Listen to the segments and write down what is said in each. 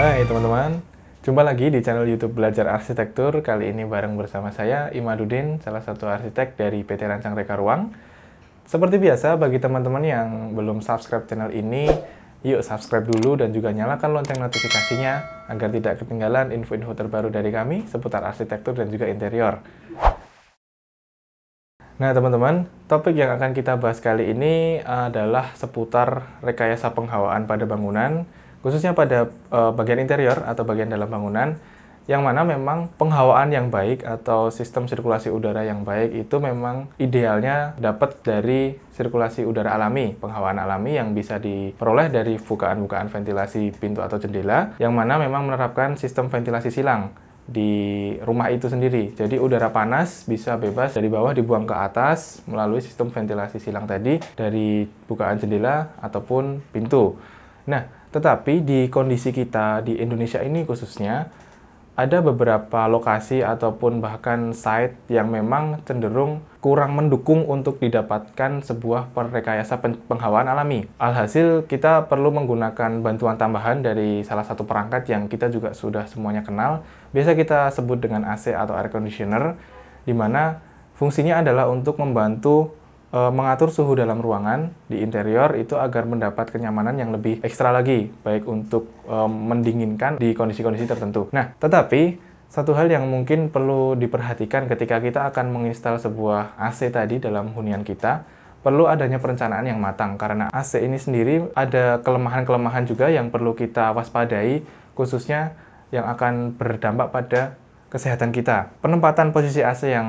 Hai teman-teman, jumpa lagi di channel YouTube Belajar Arsitektur. Kali ini bareng bersama saya Imadudin, salah satu arsitek dari PT Rancang Reka Ruang. Seperti biasa, bagi teman-teman yang belum subscribe channel ini, yuk subscribe dulu dan juga nyalakan lonceng notifikasinya agar tidak ketinggalan info-info terbaru dari kami seputar arsitektur dan juga interior. Nah, teman-teman, topik yang akan kita bahas kali ini adalah seputar rekayasa penghawaan pada bangunan khususnya pada uh, bagian interior atau bagian dalam bangunan yang mana memang penghawaan yang baik atau sistem sirkulasi udara yang baik itu memang idealnya dapat dari sirkulasi udara alami, penghawaan alami yang bisa diperoleh dari bukaan-bukaan ventilasi pintu atau jendela yang mana memang menerapkan sistem ventilasi silang di rumah itu sendiri. Jadi udara panas bisa bebas dari bawah dibuang ke atas melalui sistem ventilasi silang tadi dari bukaan jendela ataupun pintu. Nah, tetapi di kondisi kita di Indonesia ini khususnya ada beberapa lokasi ataupun bahkan site yang memang cenderung kurang mendukung untuk didapatkan sebuah perrekayasa penghawaan alami. Alhasil kita perlu menggunakan bantuan tambahan dari salah satu perangkat yang kita juga sudah semuanya kenal. Biasa kita sebut dengan AC atau air conditioner di mana fungsinya adalah untuk membantu e, mengatur suhu dalam ruangan di interior itu agar mendapat kenyamanan yang lebih ekstra lagi, baik untuk e, mendinginkan di kondisi-kondisi tertentu. Nah, tetapi satu hal yang mungkin perlu diperhatikan ketika kita akan menginstal sebuah AC tadi dalam hunian kita, perlu adanya perencanaan yang matang karena AC ini sendiri ada kelemahan-kelemahan juga yang perlu kita waspadai khususnya yang akan berdampak pada kesehatan kita. Penempatan posisi AC yang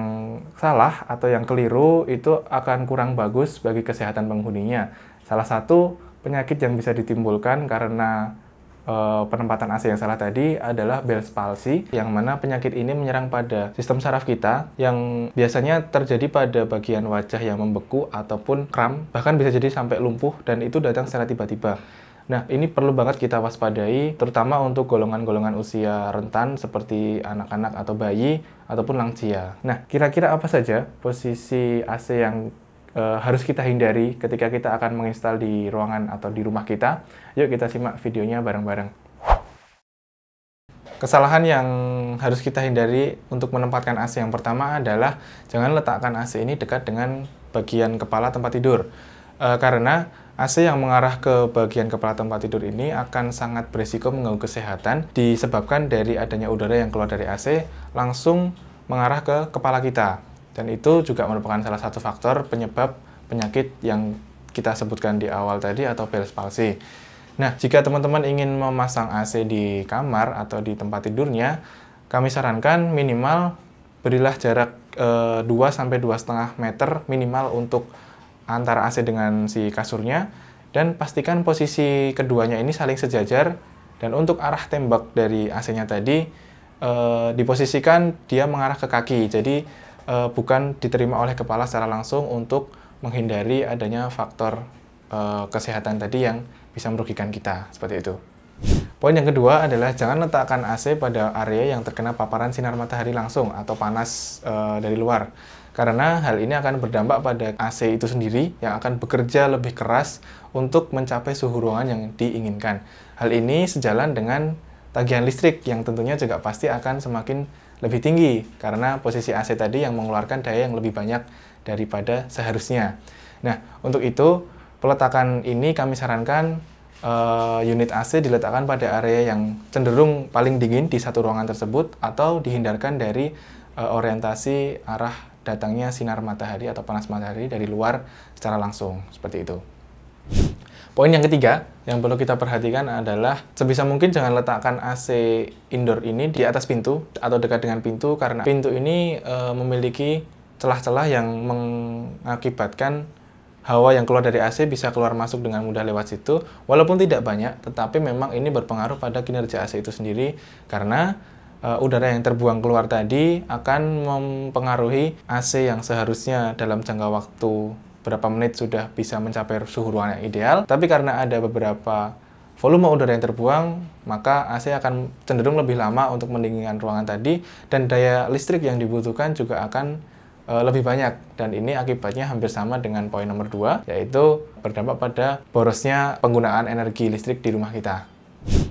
salah atau yang keliru itu akan kurang bagus bagi kesehatan penghuninya. Salah satu penyakit yang bisa ditimbulkan karena e, penempatan AC yang salah tadi adalah Bell's palsy, yang mana penyakit ini menyerang pada sistem saraf kita yang biasanya terjadi pada bagian wajah yang membeku ataupun kram, bahkan bisa jadi sampai lumpuh dan itu datang secara tiba-tiba. Nah, ini perlu banget kita waspadai, terutama untuk golongan-golongan usia rentan seperti anak-anak atau bayi ataupun lansia. Nah, kira-kira apa saja posisi AC yang e, harus kita hindari ketika kita akan menginstal di ruangan atau di rumah kita? Yuk kita simak videonya bareng-bareng. Kesalahan yang harus kita hindari untuk menempatkan AC yang pertama adalah jangan letakkan AC ini dekat dengan bagian kepala tempat tidur. E, karena AC yang mengarah ke bagian kepala tempat tidur ini akan sangat berisiko mengganggu kesehatan disebabkan dari adanya udara yang keluar dari AC langsung mengarah ke kepala kita. Dan itu juga merupakan salah satu faktor penyebab penyakit yang kita sebutkan di awal tadi atau Bell's palsy. Nah, jika teman-teman ingin memasang AC di kamar atau di tempat tidurnya, kami sarankan minimal berilah jarak e, eh, 2 sampai 2,5 meter minimal untuk antara AC dengan si kasurnya dan pastikan posisi keduanya ini saling sejajar dan untuk arah tembak dari AC-nya tadi e, diposisikan dia mengarah ke kaki jadi e, bukan diterima oleh kepala secara langsung untuk menghindari adanya faktor e, kesehatan tadi yang bisa merugikan kita seperti itu. Poin yang kedua adalah jangan letakkan AC pada area yang terkena paparan sinar matahari langsung atau panas e, dari luar karena hal ini akan berdampak pada AC itu sendiri yang akan bekerja lebih keras untuk mencapai suhu ruangan yang diinginkan. Hal ini sejalan dengan tagihan listrik yang tentunya juga pasti akan semakin lebih tinggi karena posisi AC tadi yang mengeluarkan daya yang lebih banyak daripada seharusnya. Nah, untuk itu peletakan ini kami sarankan uh, unit AC diletakkan pada area yang cenderung paling dingin di satu ruangan tersebut atau dihindarkan dari uh, orientasi arah datangnya sinar matahari atau panas matahari dari luar secara langsung, seperti itu. Poin yang ketiga yang perlu kita perhatikan adalah sebisa mungkin jangan letakkan AC indoor ini di atas pintu atau dekat dengan pintu karena pintu ini e, memiliki celah-celah yang mengakibatkan hawa yang keluar dari AC bisa keluar masuk dengan mudah lewat situ walaupun tidak banyak tetapi memang ini berpengaruh pada kinerja AC itu sendiri karena Eh, udara yang terbuang keluar tadi akan mempengaruhi AC yang seharusnya dalam jangka waktu berapa menit sudah bisa mencapai suhu ruangan yang ideal. Tapi karena ada beberapa volume udara yang terbuang, maka AC akan cenderung lebih lama untuk mendinginkan ruangan tadi dan daya listrik yang dibutuhkan juga akan eh, lebih banyak dan ini akibatnya hampir sama dengan poin nomor 2 yaitu berdampak pada borosnya penggunaan energi listrik di rumah kita.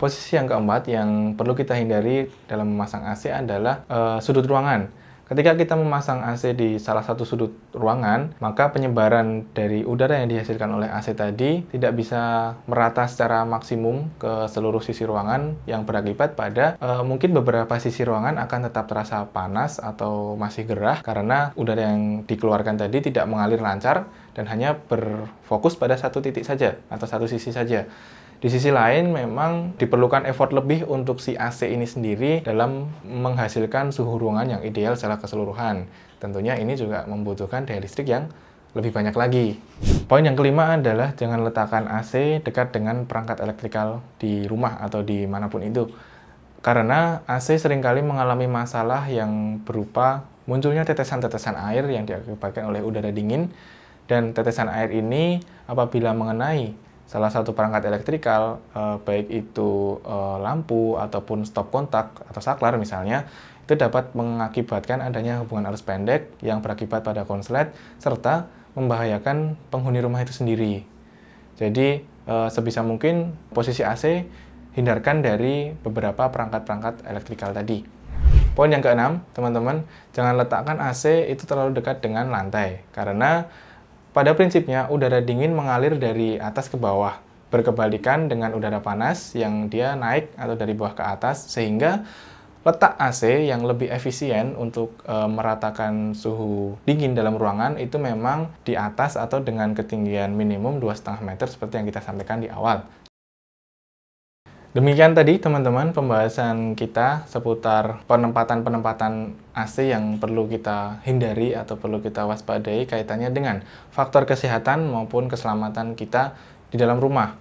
Posisi yang keempat yang perlu kita hindari dalam memasang AC adalah eh, sudut ruangan. Ketika kita memasang AC di salah satu sudut ruangan, maka penyebaran dari udara yang dihasilkan oleh AC tadi tidak bisa merata secara maksimum ke seluruh sisi ruangan yang berakibat pada e, mungkin beberapa sisi ruangan akan tetap terasa panas atau masih gerah karena udara yang dikeluarkan tadi tidak mengalir lancar dan hanya berfokus pada satu titik saja atau satu sisi saja. Di sisi lain memang diperlukan effort lebih untuk si AC ini sendiri dalam menghasilkan suhu ruangan yang ideal secara keseluruhan. Tentunya ini juga membutuhkan daya listrik yang lebih banyak lagi. Poin yang kelima adalah jangan letakkan AC dekat dengan perangkat elektrikal di rumah atau di manapun itu. Karena AC seringkali mengalami masalah yang berupa munculnya tetesan-tetesan air yang diakibatkan oleh udara dingin dan tetesan air ini apabila mengenai salah satu perangkat elektrikal, eh, baik itu eh, lampu ataupun stop kontak atau saklar misalnya, itu dapat mengakibatkan adanya hubungan arus pendek yang berakibat pada konslet serta membahayakan penghuni rumah itu sendiri. Jadi eh, sebisa mungkin posisi AC hindarkan dari beberapa perangkat-perangkat elektrikal tadi. Poin yang keenam, teman-teman, jangan letakkan AC itu terlalu dekat dengan lantai karena pada prinsipnya, udara dingin mengalir dari atas ke bawah, berkebalikan dengan udara panas yang dia naik atau dari bawah ke atas, sehingga letak AC yang lebih efisien untuk e, meratakan suhu dingin dalam ruangan itu memang di atas atau dengan ketinggian minimum 2,5 meter seperti yang kita sampaikan di awal. Demikian tadi teman-teman pembahasan kita seputar penempatan-penempatan AC yang perlu kita hindari atau perlu kita waspadai kaitannya dengan faktor kesehatan maupun keselamatan kita di dalam rumah.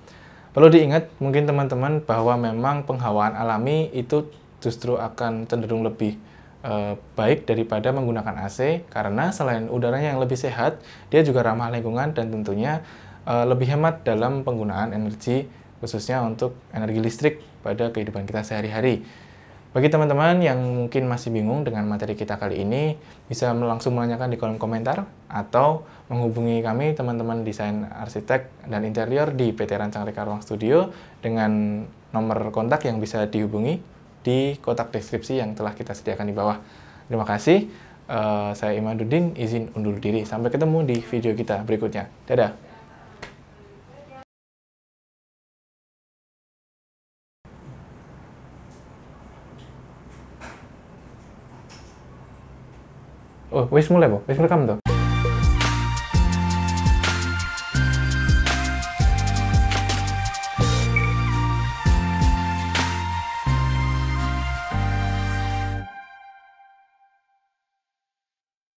Perlu diingat mungkin teman-teman bahwa memang penghawaan alami itu justru akan cenderung lebih eh, baik daripada menggunakan AC karena selain udaranya yang lebih sehat, dia juga ramah lingkungan dan tentunya eh, lebih hemat dalam penggunaan energi khususnya untuk energi listrik pada kehidupan kita sehari-hari. Bagi teman-teman yang mungkin masih bingung dengan materi kita kali ini, bisa langsung menanyakan di kolom komentar atau menghubungi kami teman-teman desain arsitek dan interior di PT Rancang Reka Ruang Studio dengan nomor kontak yang bisa dihubungi di kotak deskripsi yang telah kita sediakan di bawah. Terima kasih. Uh, saya Imaduddin, izin undur diri. Sampai ketemu di video kita berikutnya. Dadah! Ο όχι, μου Ο μου